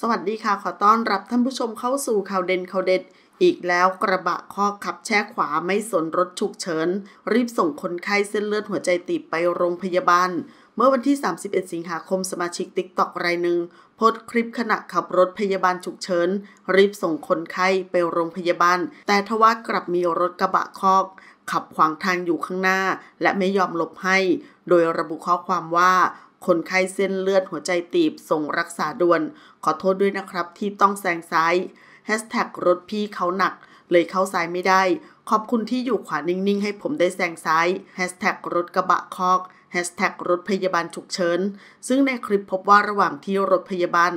สวัสดีค่ะ ขอต้อนรับท่านผู้ชมเข้าสู่ข่าวเด่นข่าวเด็ด อีกแล้วกระบะคอขับแช่ขวาไม่สนรถฉุกเฉิน รีบส่งคนไข้เส้นเลือดหัวใจตีบไปโรงพยาบาล เมื่อวันที่ 31 สิงหาคมสมาชิกติ๊กต็อกรายหนึ่งโพสต์คลิปขณะขับรถพยาบาลฉุกเฉิน รีบส่งคนไข้ไปโรงพยาบาล แต่ทว่ากลับมีรถกระบะคอก ขับขวางทางอยู่ข้างหน้า และไม่ยอมหลบให้ โดยระบุข้อความว่าคนไข้เส้นเลือดหัวใจตีบส่งรักษาด่วน ขอโทษด้วยนะครับที่ต้องแซงซ้ายแฮชแท็กรถพี่เขาหนัก เลยเข้าซ้ายไม่ได้ขอบคุณที่อยู่ขวานิ่งๆ ให้ผมได้แซงซ้ายแฮชแท็กรถกระบะคอกแฮชแท็กรถพยาบาลฉุกเฉิน ซึ่งในคลิปพบว่าระหว่างที่รถพยาบาล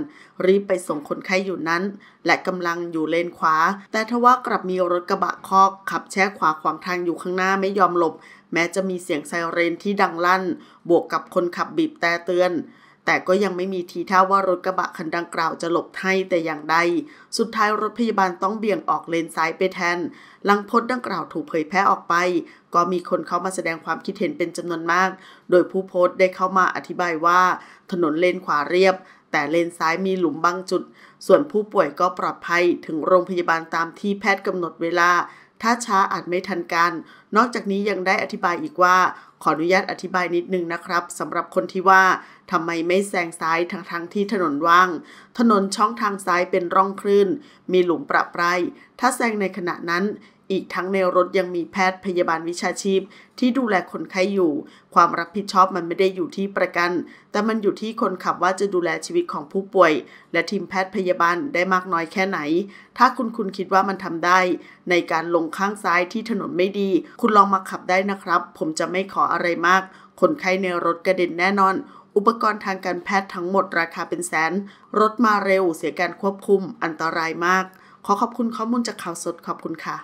รีบไปส่งคนไข้อยู่นั้น และกำลังอยู่เลนขวา แต่ทว่ากลับมีรถกระบะคอกขับแช่ขวาขวางทางอยู่ข้างหน้าไม่ยอมหลบ แม้จะมีเสียงไซเรนที่ดังลั่น บวกกับคนขับบีบแต่เตือนแต่ก็ยังไม่มีทีท่าว่ารถกระบะคันดังกล่าวจะหลบให้แต่อย่างใด สุดท้ายรถพยาบาลต้องเบี่ยงออกเลนซ้ายไปแทน หลังพจน์ดังกล่าวถูกเผยแพร่ออกไป ก็มีคนเข้ามาแสดงความคิดเห็นเป็นจำนวนมาก โดยผู้โพสต์ได้เข้ามาอธิบายว่าถนนเลนขวาเรียบ แต่เลนซ้ายมีหลุมบางจุด ส่วนผู้ป่วยก็ปลอดภัยถึงโรงพยาบาลตามที่แพทย์กำหนดเวลาถ้าช้าอาจไม่ทันกัน นอกจากนี้ยังได้อธิบายอีกว่าขออนุญาตอธิบายนิดนึงนะครับสำหรับคนที่ว่าทำไมไม่แซงซ้ายทั้งทงที่ถนนว่าง ถนนช่องทางซ้ายเป็นร่องคลื่น มีหลุมประปราย ถ้าแซงในขณะนั้นอีก ทั้งในรถยังมีแพทย์พยาบาลวิชาชีพที่ดูแลคนไข้อยู่ ความรับผิดชอบมันไม่ได้อยู่ที่ประกัน แต่มันอยู่ที่คนขับว่าจะดูแลชีวิตของผู้ป่วย และทีมแพทย์พยาบาลได้มากน้อยแค่ไหน ถ้าคุณคุณคิดว่ามันทำได้ ในการลงข้างซ้ายที่ถนนไม่ดี คุณลองมาขับได้นะครับ ผมจะไม่ขออะไรมาก คนไข้ในรถกระเด็นแน่นอน อุปกรณ์ทางการแพทย์ทั้งหมดราคาเป็นแสน รถมาเร็วเสียการควบคุมอันตรายมาก ขอขอบคุณข้อมูลจากข่าวสดขอบคุณค่ะ